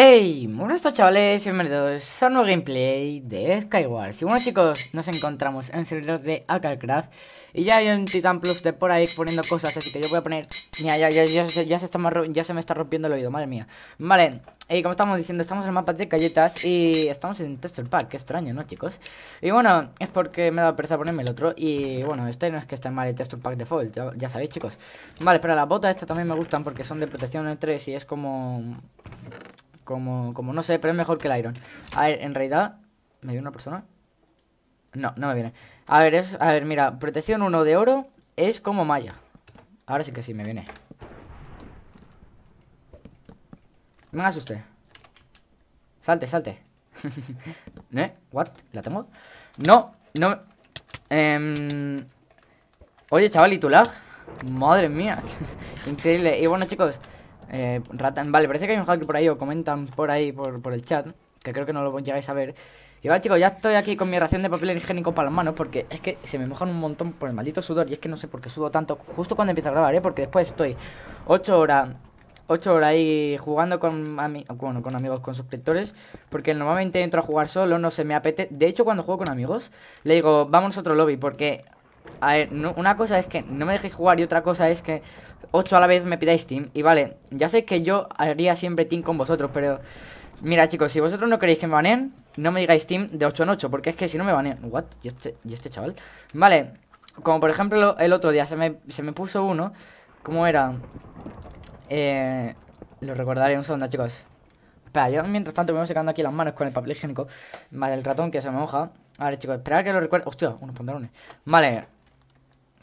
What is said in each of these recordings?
Hey, muy buenas chavales, bienvenidos a un nuevo gameplay de Skywars Y bueno chicos, nos encontramos en el servidor de Acarcraft Y ya hay un Titan Plus de por ahí poniendo cosas, así que yo voy a poner... Mira, ya, se, está me está rompiendo el oído, madre mía Vale, y como estamos diciendo, estamos en el mapa de galletas y estamos en Tester pack qué extraño, ¿no chicos? Y bueno, es porque me da pereza ponerme el otro y bueno, este no es que esté mal el Texture Pack Default, ya, sabéis chicos Vale, pero las botas estas también me gustan porque son de protección en 3 e y es como... Como, como no sé, pero es mejor que el Iron. A ver, en realidad... ¿Me viene una persona? No, no me viene. A ver, es... A ver, mira. Protección 1 de oro es como malla. Ahora sí que sí, me viene. Me asusté. Salte, salte. ¿Eh? ¿What? ¿La tengo? No, no... Em, oye, chaval, ¿y tu lag? Madre mía. Increíble. Y bueno, chicos... Eh, Vale, parece que hay un hack por ahí, o comentan por ahí, por, el chat, que creo que no lo llegáis a ver. Y ahora, chicos, ya estoy aquí con mi ración de papel higiénico para las manos, porque es que se me mojan un montón por el maldito sudor, y es que no sé por qué sudo tanto justo cuando empiezo a grabar, ¿eh? Porque después estoy 8 horas 8 horas ahí jugando con, bueno, con amigos, con suscriptores, porque normalmente entro a jugar solo, no se me apetece. De hecho, cuando juego con amigos, le digo, vamos a otro lobby, porque a ver, una cosa es que no me dejéis jugar y otra cosa es que 8 a la vez me pidáis team. Y vale, ya sé que yo haría siempre team con vosotros, pero... Mira, chicos, si vosotros no queréis que me baneen, no me digáis team de 8 en 8, porque es que si no me banean... ¿What? ¿Y este, ¿Y este chaval? Vale, como por ejemplo el otro día se me, puso uno... ¿Cómo era? Eh, lo recordaré un segundo, chicos. Espera, yo mientras tanto me voy secando aquí las manos con el papel higiénico. Vale, el ratón que se me moja. A ver, chicos, esperad que lo recuerde. Hostia, unos pantalones. Vale,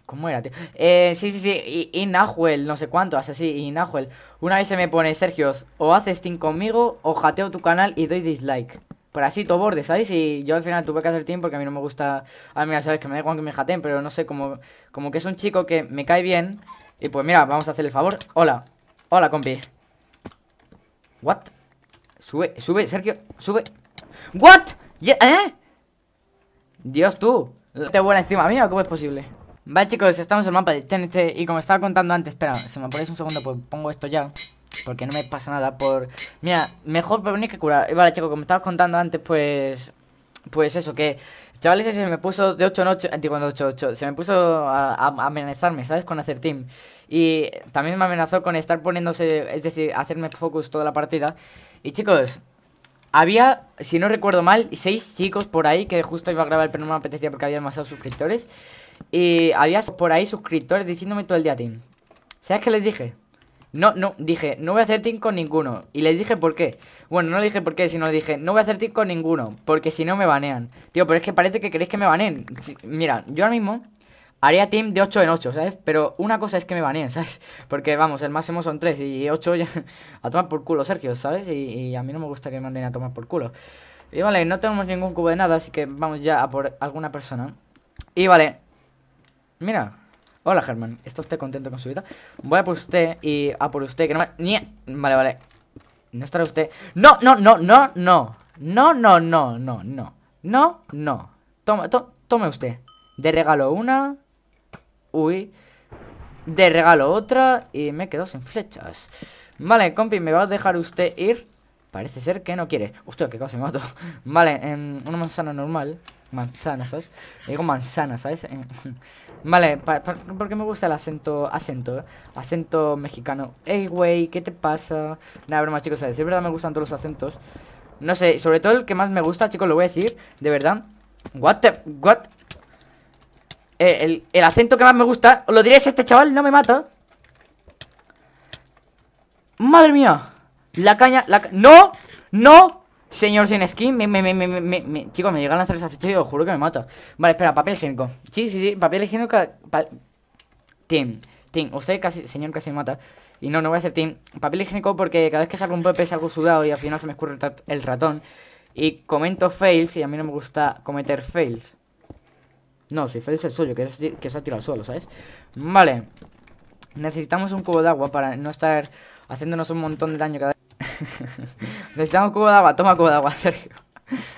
¿Cómo era, tío? Eh, sí, sí, sí, y, Nahuel, no sé cuánto, hace así, y Nahuel. Una vez se me pone, Sergio, o haces team conmigo o jateo tu canal y doy dislike. Por así, todo borde, ¿sabes? Y yo al final tuve que hacer team porque a mí no me gusta... Ah, mira, sabes que me da igual que me jateen pero no sé, como, como que es un chico que me cae bien. Y pues mira, vamos a hacer el favor. Hola, hola, compi. What? Sube, sube, Sergio, sube. What? ¿Eh? Dios, tú. Te buena encima mía, ¿cómo es posible? Vale chicos, estamos en el mapa de TNT y como estaba contando antes, espera, se me ponéis un segundo, pues pongo esto ya, porque no me pasa nada por... Mira, mejor venir que curar. Vale chicos, como estaba contando antes, pues... Pues eso, que... Chavales, se me puso de 8 en 8, digo, de 8 en 8, se me puso a, amenazarme, ¿sabes? Con hacer team. Y también me amenazó con estar poniéndose, es decir, hacerme focus toda la partida. Y chicos, había, si no recuerdo mal, 6 chicos por ahí que justo iba a grabar, pero no me apetecía porque había demasiados suscriptores. Y había por ahí suscriptores diciéndome todo el día team. ¿Sabes qué les dije? No, no, dije, no voy a hacer team con ninguno. Y les dije por qué. Bueno, no le dije por qué, sino le dije, no voy a hacer team con ninguno. Porque si no me banean. Tío, pero es que parece que queréis que me baneen. Mira, yo ahora mismo haría team de 8 en 8, ¿sabes? Pero una cosa es que me baneen, ¿sabes? Porque vamos, el máximo son 3 y 8 ya. A tomar por culo, Sergio, ¿sabes? Y, y a mí no me gusta que me manden a tomar por culo. Y vale, no tenemos ningún cubo de nada, así que vamos ya a por alguna persona. Y vale, Mira. Hola, Germán. ¿Está usted contento con su vida? Voy a por usted y a por usted, que no me... Vale, vale. No estará usted... ¡No, no, no, no, no! No, no, no, no, no. No, no. Toma, tome usted. De regalo una. Uy. De regalo otra. Y me quedo sin flechas. Vale, compi, ¿me va a dejar usted ir? Parece ser que no quiere. Hostia, qué cosa me mato. Vale, en una manzana normal. Manzana, ¿sabes? digo manzana, ¿sabes? vale, porque me gusta el acento, acento, ¿eh? acento mexicano. Ey, güey, ¿qué te pasa? Nada, broma, chicos, ¿sabes? De verdad me gustan todos los acentos. No sé, sobre todo el que más me gusta, chicos, lo voy a decir, de verdad. What the, what? Eh, el, acento que más me gusta, lo diréis este chaval, no me mata. Madre mía, la caña, la... ¡No! ¡No! Señor sin skin, me, me, me, me, me, Chicos, me llega a lanzar esa fecha y os juro que me mata. Vale, espera, papel higiénico. Sí, sí, sí, papel higiénico. Team, team, usted casi, señor, casi me mata. Y no, no voy a hacer team. Papel higiénico porque cada vez que salgo un pepe salgo sudado y al final se me escurre el ratón. Y comento fails y a mí no me gusta cometer fails. No, si fails es suyo, que, que se ha tirado al suelo, ¿sabes? Vale. Necesitamos un cubo de agua para no estar haciéndonos un montón de daño cada vez. Necesitamos cubo de agua. Toma cubo de agua, Sergio.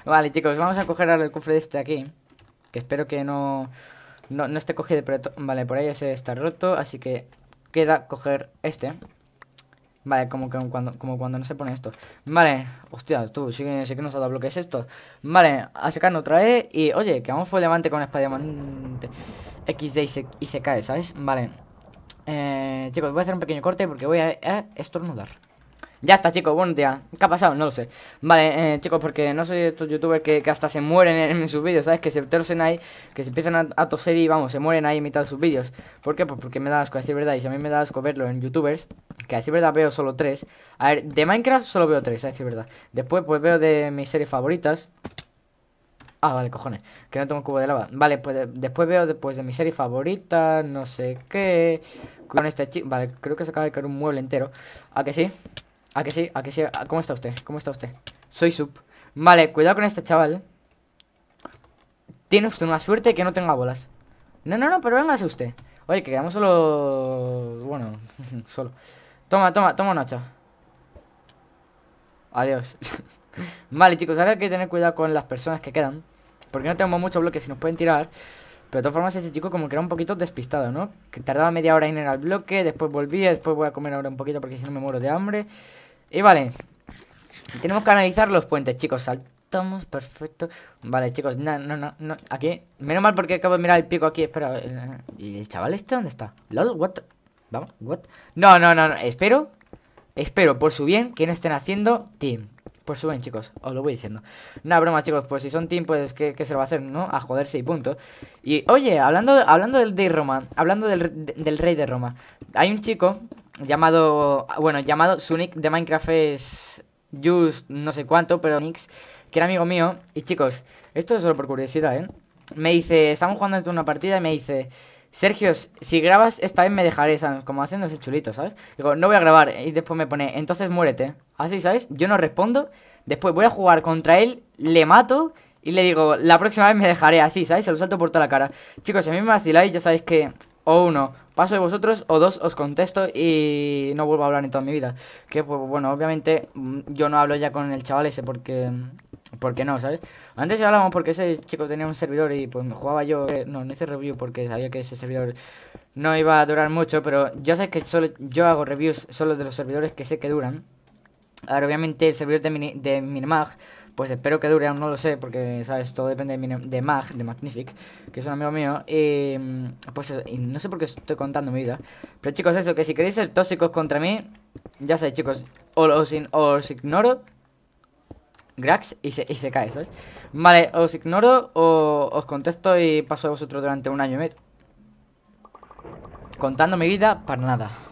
Vale, chicos, vamos a coger ahora el cofre de este aquí. Que espero que no, no, esté cogido. Pero vale, por ahí ese está roto. Así que queda coger este. Vale, como, que cuando, como cuando no se pone esto. Vale, hostia, tú, sí que, nos ha dado bloques esto. Vale, a sacarnos otra trae Y oye, que vamos fue levante con espada diamante XD y se, cae, ¿sabes? Vale. Eh, chicos, voy a hacer un pequeño corte porque voy a estornudar. Ya está, chicos, buen día ¿Qué ha pasado? No lo sé. Vale, eh, chicos, porque no soy estos youtubers que, hasta se mueren en, sus vídeos, ¿sabes? Que se torcen ahí, que se empiezan a, toser y vamos, se mueren ahí en mitad de sus vídeos. ¿Por qué? Pues porque me da asco, así verdad. Y si a mí me da asco verlo en youtubers, que así verdad veo solo tres. A ver, de Minecraft solo veo tres, así verdad. Después, pues veo de mis series favoritas. Ah, vale, cojones, que no tengo cubo de lava Vale, pues después veo después pues, de mis series favoritas No sé qué Con este chico, vale, creo que se acaba de caer un mueble entero ¿A que sí? ¿A que sí? ¿A que sí? ¿Cómo está usted? ¿Cómo está usted? Soy sub. Vale, cuidado con este chaval. Tiene usted una suerte que no tenga bolas. No, no, no, pero véngase usted. Oye, que quedamos solo... Bueno, solo. Toma, toma, toma un hacha. Adiós. vale, chicos, ahora hay que tener cuidado con las personas que quedan. Porque no tenemos muchos bloques y nos pueden tirar. Pero de todas formas, este chico como que era un poquito despistado, ¿no? Que tardaba media hora en ir al bloque, después volvía, después voy a comer ahora un poquito porque si no me muero de hambre. Y vale. Tenemos que analizar los puentes, chicos. Saltamos, perfecto. Vale, chicos, no, no, no, Aquí. Menos mal porque acabo de mirar el pico aquí. Espera. Eh, eh. ¿Y el chaval este dónde está? ¿Lol? ¿What? ¿Vamos? ¿What? No, no, no, Espero. Espero, por su bien, que no estén haciendo team. Por su bien, chicos. Os lo voy diciendo. no broma, chicos. Pues si son team, pues que se lo va a hacer, ¿no? A joderse y puntos Y, oye, hablando, hablando del de Roma. Hablando del, del rey de Roma. Hay un chico llamado, bueno, llamado Sunic de Minecraft es Just no sé cuánto, pero Nix, que era amigo mío, y chicos, esto es solo por curiosidad, ¿eh? Me dice, estamos jugando una partida y me dice, Sergio, si grabas esta vez me dejaré, ¿sabes? Como haciéndose chulito, ¿sabes? Digo, no voy a grabar, y después me pone, entonces muérete. Así, ¿sabes? Yo no respondo, después voy a jugar contra él, le mato... Y le digo, la próxima vez me dejaré así, ¿sabes? Se lo salto por toda la cara. Chicos, si a mí me vaciláis, ya sabéis que... O uno, Paso de vosotros o dos os contesto y no vuelvo a hablar en toda mi vida. Que pues bueno, obviamente mm, yo no hablo ya con el chaval ese porque... Mm, porque no, ¿sabes? Antes ya hablábamos porque ese chico tenía un servidor y pues me jugaba yo... Eh, no, no hice review porque sabía que ese servidor no iba a durar mucho, pero ya sé que solo, yo hago reviews solo de los servidores que sé que duran. Ahora obviamente el servidor de, de Minimag pues espero que dure, aún no lo sé, porque, ¿sabes? Todo depende de, de Mag, de Magnific, que es un amigo mío. Y, mm, pues no sé por qué estoy contando mi vida. Pero chicos, eso, que si queréis ser tóxicos contra mí, ya sabéis, chicos, o os, os ignoro, Grax y se, cae, ¿sabes? Vale, os ignoro o os contesto y paso a vosotros durante un año y medio. Contando mi vida para nada.